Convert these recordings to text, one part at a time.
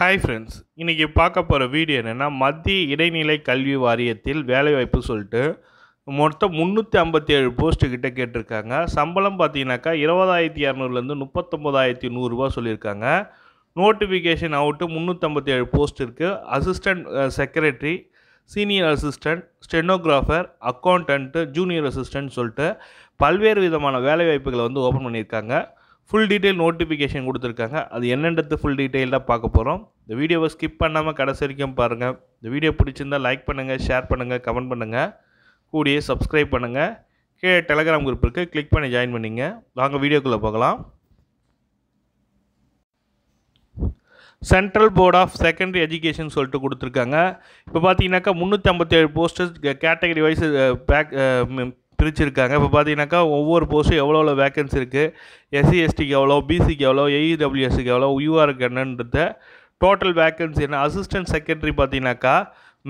hi friends இன்றைக்கி பார்க்க போகிற வீடியோ என்னென்னா மத்திய இடைநிலை கல்வி வாரியத்தில் வேலைவாய்ப்பு சொல்லிட்டு மொத்தம் முந்நூற்றி ஐம்பத்தி ஏழு போஸ்ட்டுக்கிட்ட கேட்டிருக்காங்க சம்பளம் பார்த்தீங்கன்னாக்கா இருபதாயிரத்தி இரநூறுலேருந்து முப்பத்தொம்போதாயிரத்தி நூறுரூவா சொல்லியிருக்காங்க நோட்டிஃபிகேஷன் அவுட்டு முந்நூற்றம்பத்தி ஏழு போஸ்ட் இருக்குது assistant secretary senior assistant stenographer account junior assistant சொல்லிட்டு பல்வேறு விதமான வேலைவாய்ப்புகளை வந்து ஓப்பன் பண்ணியிருக்காங்க ஃபுல் டீட்டெயில் நோட்டிஃபிகேஷன் கொடுத்துருக்காங்க அது என்னென்றது ஃபுல் டீட்டெயிலாக பார்க்க போகிறோம் இந்த வீடியோவை ஸ்கிப் பண்ணாமல் கடைசி வரைக்கும் பாருங்கள் இந்த வீடியோ பிடிச்சிருந்தால் லைக் பண்ணுங்கள் ஷேர் பண்ணுங்கள் கமெண்ட் பண்ணுங்கள் கூடிய சப்ஸ்கிரைப் பண்ணுங்கள் கீழே டெலகிராம் குரூப் இருக்குது கிளிக் பண்ணி ஜாயின் பண்ணிங்க வாங்க வீடியோக்குள்ளே போகலாம் central board of secondary education சொல்லிட்டு கொடுத்துருக்காங்க இப்போ பார்த்தீங்கன்னாக்கா முந்நூற்றி ஐம்பத்தேழு போஸ்டர்ஸ் கேட்டகரி வைஸ் பேக் பிரிச்சுருக்காங்க இப்போ பார்த்தீங்கன்னாக்கா ஒவ்வொரு போஸ்ட்டும் எவ்வளோ எவ்வளோ வேக்கன்சி இருக்குது எஸ்சி எஸ்டிக்கு எவ்வளோ பிசிக்கு எவ்வளோ ஏஇடபிள்யூஎஸ்க்கு e எவ்வளோ யூஆருக்கு என்னன்றத டோட்டல் வேக்கன்சி என்ன அசிஸ்டன்ட் செக்ரட்டரி பார்த்தீங்கன்னாக்கா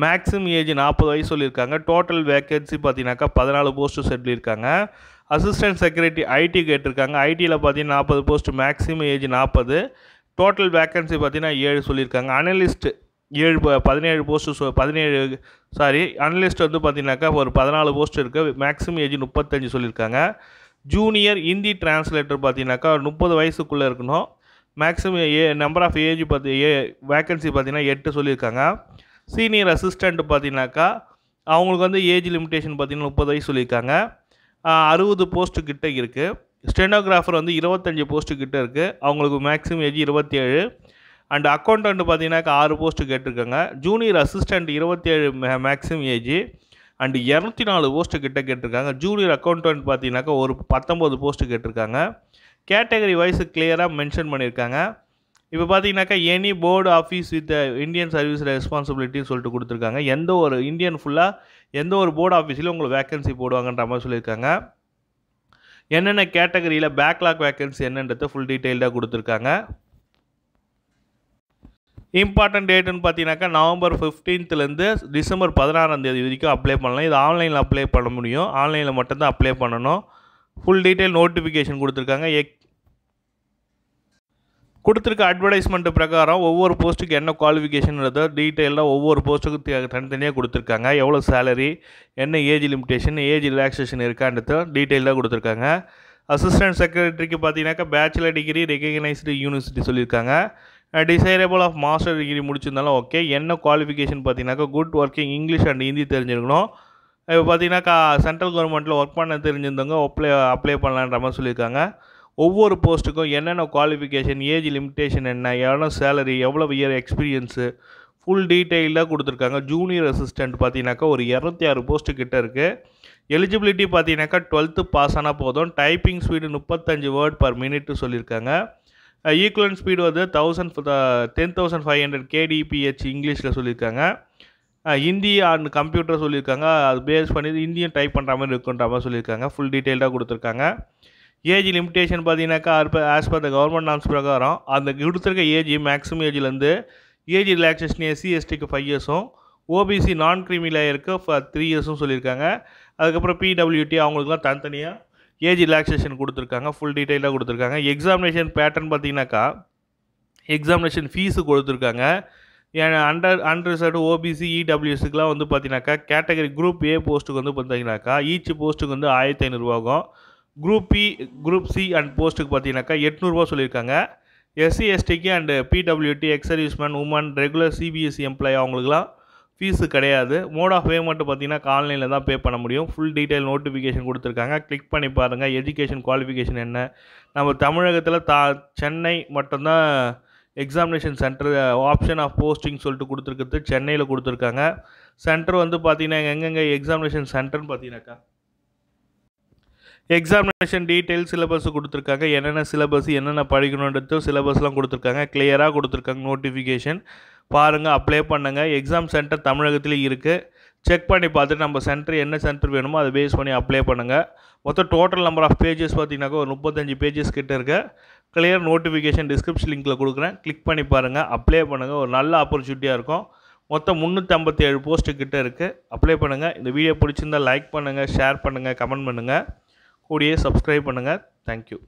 மேக்ஸிமம் ஏஜ் நாற்பது வயசு சொல்லியிருக்காங்க டோட்டல் வேக்கன்சி பார்த்தீங்கன்னாக்கா பதினாலு போஸ்ட்டு சொல்லியிருக்காங்க அசிஸ்டன்ட் செக்ரட்டரி ஐடி கேட்டிருக்காங்க ஐடியில் பார்த்தீங்கன்னா நாற்பது போஸ்ட்டு மேக்ஸிமம் ஏஜ் நாற்பது டோட்டல் வேக்கன்சி பார்த்தீங்கன்னா ஏழு சொல்லியிருக்காங்க அனலிஸ்ட்டு ஏழு பதினேழு போஸ்ட்டு பதினேழு சாரி அனலிஸ்ட் வந்து பார்த்தீங்கன்னாக்கா ஒரு பதினாலு போஸ்ட் இருக்குது மேக்ஸிமம் ஏஜ் முப்பத்தஞ்சு சொல்லியிருக்காங்க ஜூனியர் ஹிந்தி டிரான்ஸ்லேட்டர் பார்த்தீங்கன்னாக்கா முப்பது வயசுக்குள்ளே இருக்கணும் மேக்ஸிமம் ஏ நம்பர் ஆஃப் ஏஜ் பார்த்து ஏ வேக்கன்சி பார்த்தீங்கன்னா எட்டு சொல்லியிருக்காங்க சீனியர் அசிஸ்டண்ட் பார்த்தீங்கன்னாக்கா அவங்களுக்கு வந்து ஏஜ் லிமிட்டேஷன் பார்த்தீங்கன்னா முப்பது வயசு சொல்லியிருக்காங்க அறுபது போஸ்ட்டு கிட்டே இருக்குது ஸ்டெனோகிராஃபர் வந்து இருபத்தஞ்சி போஸ்ட்டு கிட்டே இருக்குது அவங்களுக்கு மேக்ஸிமம் ஏஜ் இருபத்தேழு அண்ட் அக்கௌண்ட்டு பார்த்தீங்கன்னாக்கா ஆறு போஸ்ட்டு கேட்டிருக்காங்க ஜூனியர் அசிஸ்டண்ட் இருபத்தி ஏழு மேக்ஸிமம் ஏஜ் அண்டு இரநூத்தி நாலு போஸ்ட்டு கிட்ட கேட்டிருக்காங்க ஜூனியர் அக்கௌண்டன்ட் பார்த்தீங்கன்னாக்கா ஒரு பத்தொம்போது போஸ்ட்டு கேட்டிருக்காங்க கேட்டகரி வைஸ் கிளியராக மென்ஷன் பண்ணியிருக்காங்க இப்போ பார்த்தீங்கன்னாக்கா any board office with Indian service ரெஸ்பான்சிபிலிட்டின்னு சொல்லிட்டு கொடுத்துருக்காங்க எந்த ஒரு இந்தியன் ஃபுல்லாக எந்த ஒரு போர்டு ஆஃபீஸ்லையும் உங்களுக்கு வேக்கன்சி போடுவாங்கன்ற மாதிரி சொல்லியிருக்காங்க என்னென்ன கேட்டகரியில் பேக்லாக் வேக்கன்சி என்னன்றது ஃபுல் டீட்டெயில்டாக கொடுத்துருக்காங்க இம்பார்ட்டன்ட் டேட்டுன்னு பார்த்தீங்கன்னாக்கா நவம்பர் ஃபிஃப்டீன்த்துலேருந்து டிசம்பர் பதினாறாம் தேதி வரைக்கும் அப்ளை பண்ணலாம் இது ஆன்லைனில் அப்ளை பண்ண முடியும் ஆன்லைனில் மட்டும்தான் அப்ளை பண்ணணும் ஃபுல் டீட்டெயில் நோட்டிஃபிகேஷன் கொடுத்துருக்காங்க எக் கொடுத்துருக்க அட்வர்டைஸ்மெண்ட் பிரகாரம் ஒவ்வொரு போஸ்ட்டுக்கு என்ன குவாலிஃபிகேஷன்ன்றத டீட்டெயிலாக ஒவ்வொரு போஸ்ட்டுக்கு தனித்தனியாக கொடுத்துருக்காங்க எவ்வளோ சேலரி என்ன ஏஜ் லிமிட்டேஷன் ஏஜ் ரிலாக்ஸேஷன் இருக்கான்றது டீட்டெயிலாக கொடுத்துருக்காங்க அசிஸ்டன்ட் செக்ரட்டரிக்கு பார்த்தீங்கன்னாக்கா பேச்சுலர் டிகிரி ரெகக்னைஸ்டு யூனிவர்சிட்டி சொல்லியிருக்காங்க டிசைரபிள் ஆஃப் மாஸ்டர் டிகிரி முடிச்சிருந்தாலும் ஓகே என்ன குவாலிஃபிகேஷன் பார்த்தீங்கன்னாக்கா good working English and Hindi தெரிஞ்சிருக்கணும் இப்போ பார்த்தீங்கன்னாக்கா சென்ட்ரல் கவர்மெண்ட்டில் ஒர்க் பண்ண தெரிஞ்சிருந்தவங்க அப்ளை அப்ளை பண்ணலான்ற மாதிரி சொல்லியிருக்காங்க ஒவ்வொரு போஸ்ட்டுக்கும் என்னென்ன குவாலிஃபிகேஷன் ஏஜ் லிமிட்டேஷன் என்ன எவ்வளோ சேலரி எவ்வளோ இயர் எக்ஸ்பீரியன்ஸு ஃபுல் டீட்டெயிலாக கொடுத்துருக்காங்க ஜூனியர் அசிஸ்டண்ட் பார்த்தீங்கன்னாக்கா ஒரு இரநூத்தி ஆறு போஸ்ட்டு கிட்ட இருக்குது எலிஜிபிலிட்டி பார்த்தீங்கன்னாக்கா டுவெல்த்து பாஸ் ஆனால் போதும் டைப்பிங் ஸ்பீடு முப்பத்தஞ்சு வேர்ட் பர் மினிட்டு சொல்லியிருக்காங்க ஈக்குவலன் ஸ்பீடு வந்து thousand ten thousand five hundred KDPH இங்கிலீஷில் சொல்லியிருக்காங்க ஹிந்தி அண்ட் கம்ப்யூட்டர் சொல்லியிருக்காங்க அது பேஸ் பண்ணி இந்தியும் டைப் பண்ணுற மாதிரி இருக்குன்ற மாதிரி சொல்லியிருக்காங்க ஃபுல் டீட்டெயில்டாக கொடுத்துருக்காங்க ஏஜ் லிமிட்டேஷன் பார்த்தீங்கன்னாக்கா as per the government norms பிரகாரம் அந்த கொடுத்துருக்க ஏஜ் மேக்ஸிமம் ஏஜ்லேருந்து ஏஜ் ரிலாக்ஸேஷன் எஸ்சி எஸ்டிக்கு ஃபைவ் இயர்ஸும் ஓபிசி நான் கிரிமி லேயருக்கு த்ரீ இயர்ஸும் சொல்லியிருக்காங்க அதுக்கப்புறம் பிடபிள்யூடி அவங்களுக்குலாம் தனித்தனியாக ஏஜ் ரிலாக்ஸேஷன் கொடுத்துருக்காங்க ஃபுல் டீட்டெயிலாக கொடுத்துருக்காங்க எக்ஸாமினேஷன் பேட்டர்ன் பார்த்தீங்கன்னாக்கா எக்ஸாமினேஷன் ஃபீஸு கொடுத்துருக்காங்க அண்டர் அன்ரிசர்வ்டு ஓபிசி இடபிள்யூஎஸுக்குலாம் வந்து பார்த்தீங்கன்னாக்கா கேட்டகரி குரூப் ஏ போஸ்ட்டுக்கு வந்து பார்த்தீங்கன்னாக்கா ஈச் போஸ்ட்டுக்கு வந்து ஆயிரத்தி ஐநூறுரூவாகும் group B group C and போஸ்ட்டுக்கு பார்த்தீங்கன்னாக்கா எட்நூறுரூவா சொல்லியிருக்காங்க எஸ்சி எஸ்டிக்கு and PWD ex serviceman woman regular CBSE employee அவங்களுக்குலாம் ஃபீஸு கிடையாது மோட் ஆஃப் பேமெண்ட் பார்த்தீங்கன்னா ஆன்லைனில் தான் பே பண்ண முடியும் ஃபுல் டீட்டெயில் நோட்டிஃபிகேஷன் கொடுத்துருக்காங்க கிளிக் பண்ணி பாருங்கள் எஜுகேஷன் குவாலிஃபிகேஷன் என்ன நம்ம தமிழகத்தில் தா சென்னை மட்டும்தான் examination centre option of posting சொல்லிட்டு கொடுத்துருக்குறது சென்னையில் கொடுத்துருக்காங்க சென்டர் வந்து பார்த்தீங்கன்னா எங்கெங்கே எக்ஸாமினேஷன் சென்டர்னு பார்த்தீங்கன்னாக்கா எக்ஸாமினேஷன் டீட்டெயில் சிலபஸ் கொடுத்துருக்காங்க என்னென்ன சிலபஸ் என்னென்ன படிக்கணுன்றது சிலபஸ்லாம் கொடுத்துருக்காங்க கிளியராக கொடுத்துருக்காங்க நோட்டிஃபிகேஷன் பாருங்கள் அப்ளை பண்ணுங்கள் எக்ஸாம் சென்டர் தமிழகத்துலேயும் இருக்குது செக் பண்ணி பார்த்துட்டு நம்ம சென்டர் என்ன சென்டர் வேணுமோ அதை பேஸ் பண்ணி அப்ளை பண்ணுங்கள் மொத்தம் டோட்டல் நம்பர் ஆஃப் பேஜஸ் பார்த்தீங்கன்னாக்கா ஒரு முப்பத்தஞ்சு பேஜஸ் கிட்ட இருக்க கிளியர் நோட்டிஃபிகேஷன் டிஸ்கிரிப்ஷன் லிங்கில் கொடுக்குறேன் கிளிக் பண்ணி பாருங்கள் அப்ளை பண்ணுங்கள் ஒரு நல்ல ஆப்பர்ச்சுனிட்டியாக இருக்கும் மொத்தம் முந்நூற்றி ஐம்பத்தி ஏழு போஸ்ட்டு கிட்டே இருக்குது அப்ளை பண்ணுங்கள் இந்த வீடியோ பிடிச்சிருந்தால் லைக் பண்ணுங்கள் ஷேர் பண்ணுங்கள் கமெண்ட் பண்ணுங்கள் கூடிய சப்ஸ்கிரைப் பண்ணுங்கள் தேங்க்யூ